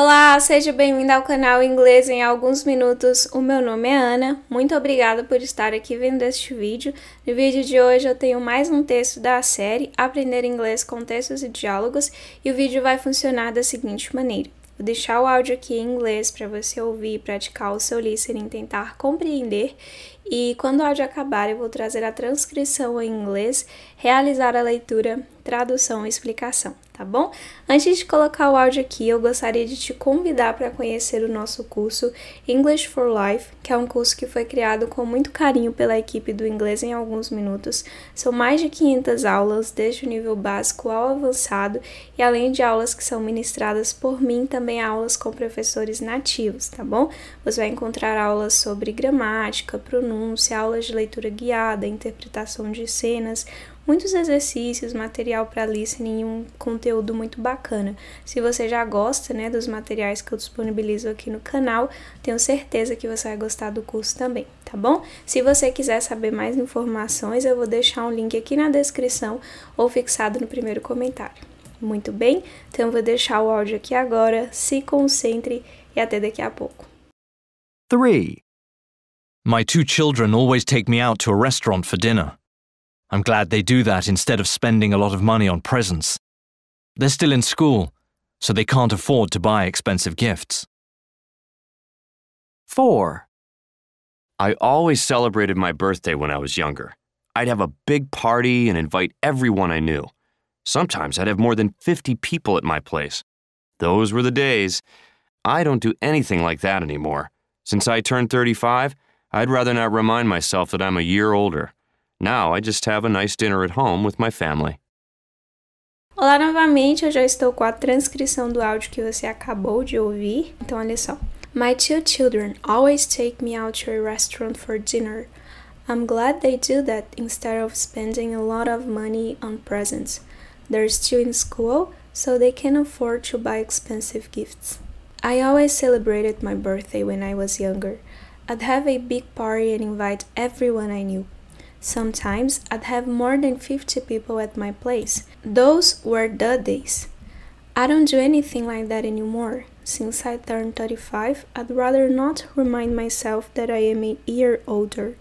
Olá, seja bem-vindo ao canal Inglês em Alguns Minutos. O meu nome é Ana. Muito obrigada por estar aqui vendo este vídeo. No vídeo de hoje eu tenho mais um texto da série Aprender Inglês com Textos e Diálogos e o vídeo vai funcionar da seguinte maneira. Vou deixar o áudio aqui em inglês para você ouvir, praticar o seu listening, tentar compreender e quando o áudio acabar eu vou trazer a transcrição em inglês, realizar a leitura, tradução e explicação tá bom? Antes de colocar o áudio aqui, eu gostaria de te convidar para conhecer o nosso curso English for Life, que é um curso que foi criado com muito carinho pela equipe do Inglês em Alguns Minutos. São mais de 500 aulas, desde o nível básico ao avançado, e além de aulas que são ministradas por mim, também aulas com professores nativos, tá bom? Você vai encontrar aulas sobre gramática, pronúncia, aulas de leitura guiada, interpretação de cenas, muitos exercícios, material para listening e um conteúdo muito bacana. Se você já gosta né, dos materiais que eu disponibilizo aqui no canal, tenho certeza que você vai gostar do curso também, tá bom? Se você quiser saber mais informações, eu vou deixar um link aqui na descrição ou fixado no primeiro comentário. Muito bem, então vou deixar o áudio aqui agora, se concentre e até daqui a pouco. 3. My two children always take me out to a restaurant for dinner. I'm glad they do that instead of spending a lot of money on presents. They're still in school, so they can't afford to buy expensive gifts. 4. I always celebrated my birthday when I was younger. I'd have a big party and invite everyone I knew. Sometimes I'd have more than 50 people at my place. Those were the days. I don't do anything like that anymore. Since I turned 35, I'd rather not remind myself that I'm a year older. Now I just have a nice dinner at home with my family. Olá novamente, eu já estou com a transcrição do áudio que você acabou de ouvir. Então olha só. My two children always take me out to a restaurant for dinner. I'm glad they do that instead of spending a lot of money on presents. They're still in school, so they can afford to buy expensive gifts. I always celebrated my birthday when I was younger. I'd have a big party and invite everyone I knew. Sometimes I'd have more than 50 people at my place. Those were the days. I don't do anything like that anymore. Since I turned 35, I'd rather not remind myself that I am a year older.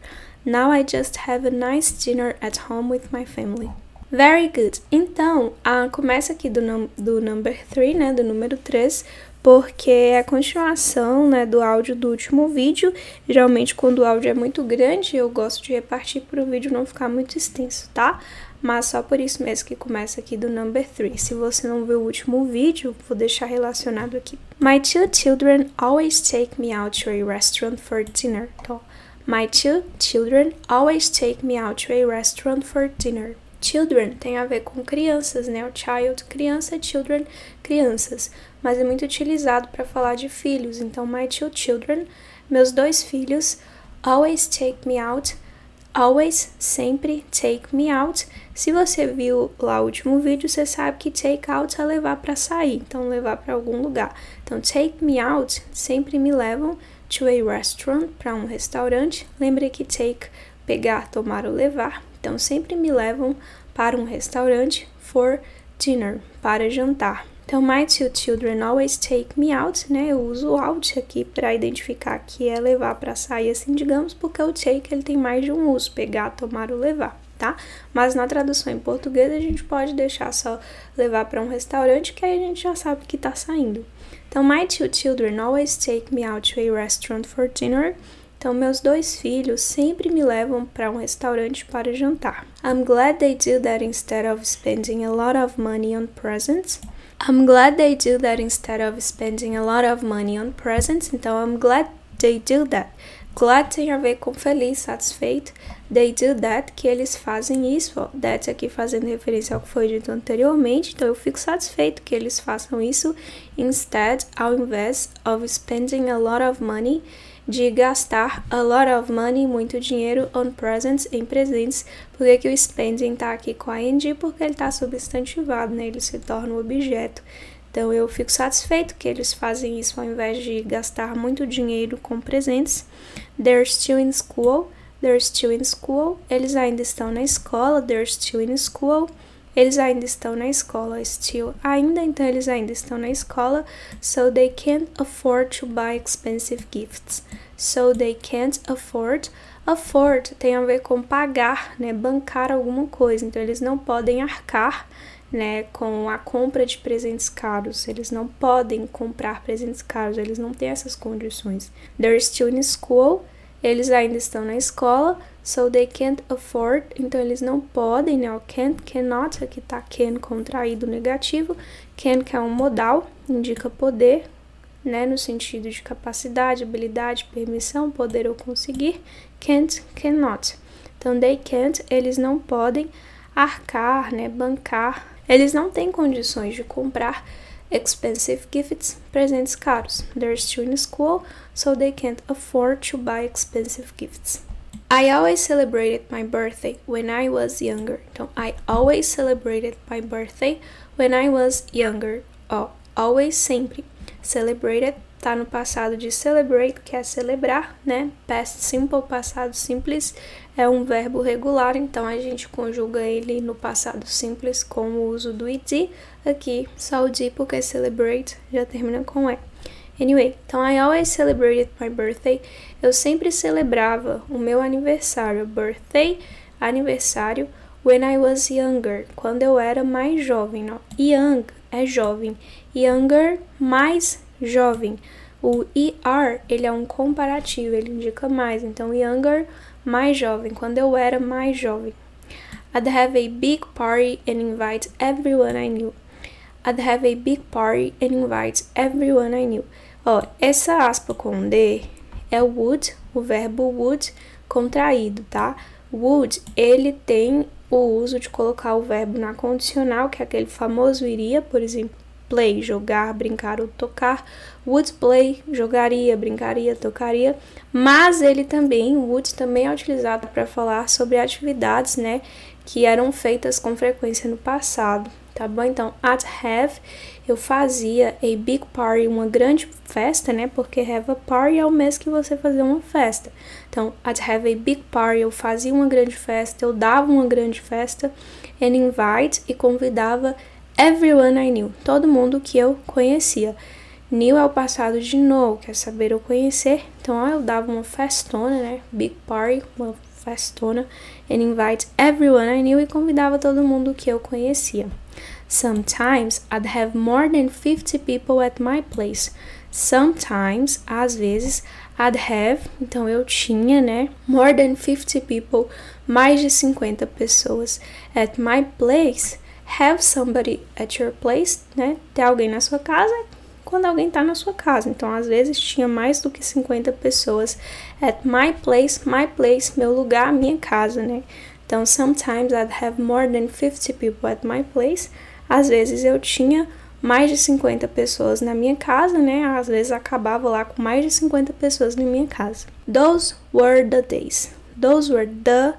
Now I just have a nice dinner at home with my family. Very good. Então, uh, começa aqui do, num do number 3, né, do número 3, porque é a continuação né, do áudio do último vídeo. Geralmente, quando o áudio é muito grande, eu gosto de repartir para o vídeo não ficar muito extenso, tá? Mas só por isso mesmo que começa aqui do number 3. Se você não viu o último vídeo, vou deixar relacionado aqui. My two children always take me out to a restaurant for dinner. Então, My two children always take me out to a restaurant for dinner children tem a ver com crianças, né? O child, criança, children, crianças. Mas é muito utilizado para falar de filhos. Então, my two children, meus dois filhos, always take me out, always, sempre, take me out. Se você viu lá o último vídeo, você sabe que take out é levar para sair, então levar para algum lugar. Então, take me out, sempre me levam to a restaurant, para um restaurante. Lembre que take, pegar, tomar ou levar então sempre me levam para um restaurante for dinner, para jantar. Então, my two children always take me out, né? Eu uso out aqui para identificar que é levar para sair, assim, digamos, porque o take ele tem mais de um uso, pegar, tomar ou levar, tá? Mas na tradução em português a gente pode deixar só levar para um restaurante, que aí a gente já sabe que está saindo. Então, my two children always take me out to a restaurant for dinner. Então, meus dois filhos sempre me levam para um restaurante para jantar. I'm glad they do that instead of spending a lot of money on presents. I'm glad they do that instead of spending a lot of money on presents. Então, I'm glad they do that. Glad tem a ver com feliz, satisfeito. They do that, que eles fazem isso. That aqui fazendo referência ao que foi dito anteriormente. Então eu fico satisfeito que eles façam isso. Instead, ao invés of spending a lot of money de gastar a lot of money, muito dinheiro, on presents, em presentes. Por que, o spending tá aqui com a ing? Porque ele tá substantivado, né? Ele se torna um objeto. Então eu fico satisfeito que eles fazem isso ao invés de gastar muito dinheiro com presentes. They're still in school. They're still in school. Eles ainda estão na escola. They're still in school eles ainda estão na escola, still, ainda então eles ainda estão na escola, so they can't afford to buy expensive gifts. So they can't afford. Afford tem a ver com pagar, né, bancar alguma coisa. Então eles não podem arcar, né, com a compra de presentes caros. Eles não podem comprar presentes caros, eles não têm essas condições. They're still in school. Eles ainda estão na escola. So they can't afford, então eles não podem, né? O can't, cannot, aqui tá can contraído negativo. Can que é um modal, indica poder, né? No sentido de capacidade, habilidade, permissão, poder ou conseguir. Can't, cannot. Então they can't, eles não podem arcar, né? Bancar. Eles não têm condições de comprar expensive gifts, presentes caros. They're still in school, so they can't afford to buy expensive gifts. I always celebrated my birthday when I was younger. Então, I always celebrated my birthday when I was younger. Ó, always sempre. Celebrated tá no passado de celebrate, que é celebrar, né? Past simple, passado simples, é um verbo regular, então a gente conjuga ele no passado simples com o uso do id. Aqui, só o d porque celebrate já termina com e. Anyway, então I always celebrated my birthday. Eu sempre celebrava o meu aniversário, birthday, aniversário, when I was younger, quando eu era mais jovem. Não. Young é jovem, younger mais jovem. O ER, ele é um comparativo, ele indica mais. Então, younger, mais jovem, quando eu era mais jovem. I'd have a big party and invite everyone I knew. I'd have a big party and invite everyone I knew. Ó, essa aspa com D é o would, o verbo would contraído, tá? Would, ele tem o uso de colocar o verbo na condicional, que é aquele famoso iria, por exemplo, play, jogar, brincar ou tocar. Would play, jogaria, brincaria, tocaria. Mas ele também, would também é utilizado para falar sobre atividades, né, que eram feitas com frequência no passado tá bom? Então, at have, eu fazia a big party, uma grande festa, né? Porque have a party é o mês que você fazia uma festa. Então, at have a big party, eu fazia uma grande festa, eu dava uma grande festa, and invite, e convidava everyone I knew, todo mundo que eu conhecia. New é o passado de know, quer saber ou conhecer. Então, eu dava uma festona, né? Big party, uma festona, and invite everyone I knew e convidava todo mundo que eu conhecia. Sometimes I'd have more than 50 people at my place. Sometimes, às vezes, I'd have, então eu tinha, né? More than 50 people, mais de 50 pessoas at my place. Have somebody at your place, né? Ter alguém na sua casa quando alguém tá na sua casa. Então, às vezes tinha mais do que 50 pessoas at my place, my place, meu lugar, minha casa, né? Então, sometimes I'd have more than 50 people at my place. Às vezes eu tinha mais de 50 pessoas na minha casa, né? Às vezes acabava lá com mais de 50 pessoas na minha casa. Those were the days. Those were the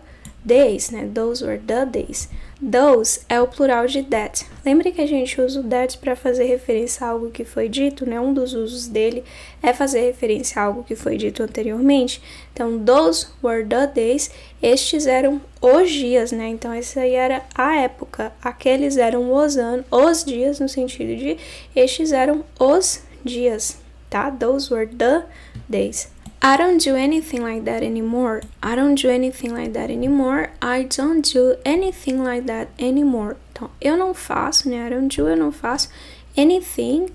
days, né? Those were the days. Those é o plural de that. Lembre que a gente usa o that para fazer referência a algo que foi dito, né? Um dos usos dele é fazer referência a algo que foi dito anteriormente. Então, those were the days, estes eram os dias, né? Então, essa aí era a época. Aqueles eram os anos, os dias, no sentido de estes eram os dias, tá? Those were the days. I don't do anything like that anymore. I don't do anything like that anymore. I don't do anything like that anymore. Então, eu não faço, né? I don't do, eu não faço anything,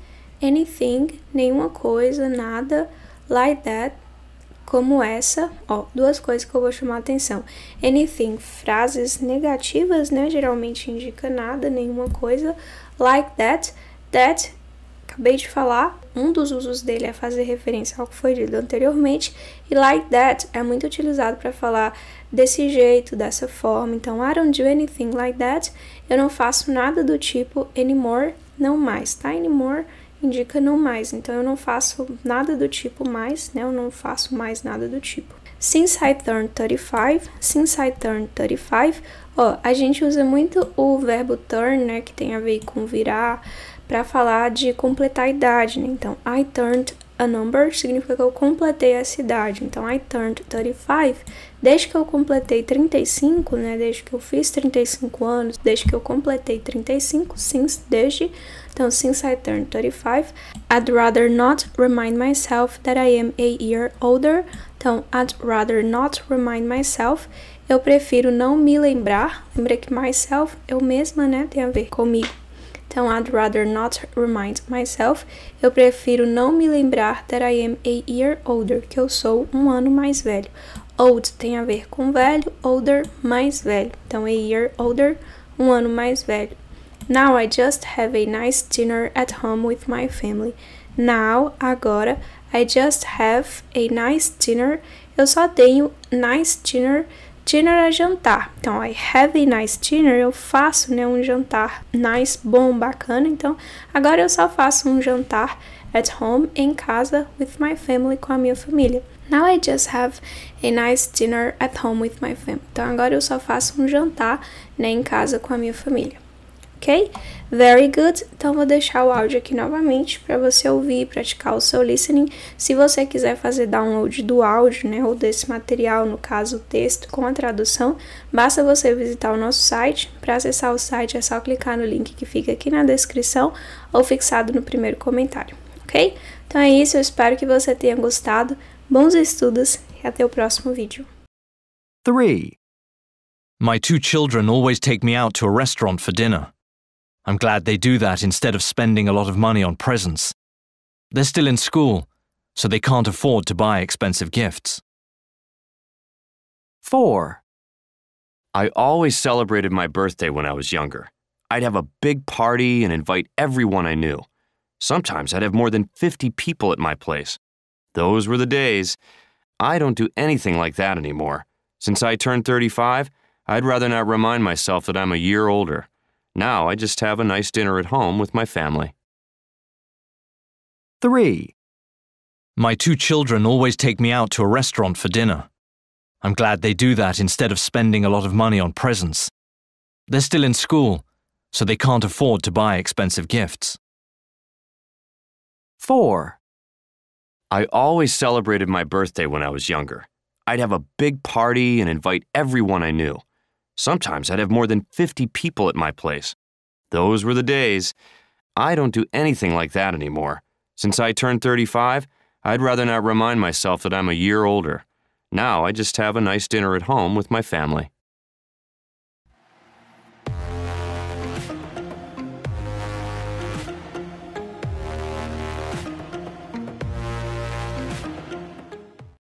anything, nenhuma coisa, nada like that, como essa. Ó, duas coisas que eu vou chamar a atenção. Anything, frases negativas, né? Geralmente indica nada, nenhuma coisa. Like that, that acabei de falar, um dos usos dele é fazer referência ao que foi dito anteriormente, e like that é muito utilizado para falar desse jeito, dessa forma. Então, I don't do anything like that, eu não faço nada do tipo anymore, não mais, tá? Anymore indica não mais. Então eu não faço nada do tipo mais, né? Eu não faço mais nada do tipo. Since I turned 35, since I turned 35, ó, a gente usa muito o verbo turn, né, que tem a ver com virar, para falar de completar a idade, né? Então, I turned a number significa que eu completei a cidade. Então, I turned 35. Desde que eu completei 35, né? Desde que eu fiz 35 anos, desde que eu completei 35, since, desde. Então, since I turned 35, I'd rather not remind myself that I am a year older. Então, I'd rather not remind myself. Eu prefiro não me lembrar. Lembra que myself, eu mesma, né? Tem a ver comigo. Então, I'd rather not remind myself. Eu prefiro não me lembrar that I am a year older, que eu sou um ano mais velho. Old tem a ver com velho, older, mais velho. Então, a year older, um ano mais velho. Now I just have a nice dinner at home with my family. Now, agora, I just have a nice dinner. Eu só tenho nice dinner Dinner é jantar. Então, I have a nice dinner, eu faço né, um jantar nice, bom, bacana. Então, agora eu só faço um jantar at home, em casa, with my family, com a minha família. Now I just have a nice dinner at home with my family. Então, agora eu só faço um jantar né, em casa com a minha família ok? Very good. Então vou deixar o áudio aqui novamente para você ouvir e praticar o seu listening. Se você quiser fazer download do áudio, né, ou desse material, no caso o texto com a tradução, basta você visitar o nosso site. Para acessar o site é só clicar no link que fica aqui na descrição ou fixado no primeiro comentário, ok? Então é isso, eu espero que você tenha gostado. Bons estudos e até o próximo vídeo. 3. My two children always take me out to a restaurant for dinner. I'm glad they do that instead of spending a lot of money on presents. They're still in school, so they can't afford to buy expensive gifts. 4. I always celebrated my birthday when I was younger. I'd have a big party and invite everyone I knew. Sometimes I'd have more than 50 people at my place. Those were the days. I don't do anything like that anymore. Since I turned 35, I'd rather not remind myself that I'm a year older. Now I just have a nice dinner at home with my family. 3. My two children always take me out to a restaurant for dinner. I'm glad they do that instead of spending a lot of money on presents. They're still in school, so they can't afford to buy expensive gifts. 4. I always celebrated my birthday when I was younger. I'd have a big party and invite everyone I knew. Sometimes I'd have more than 50 people at my place. Those were the days. I don't do anything like that anymore. Since I turned 35, I'd rather not remind myself that I'm a year older. Now I just have a nice dinner at home with my family.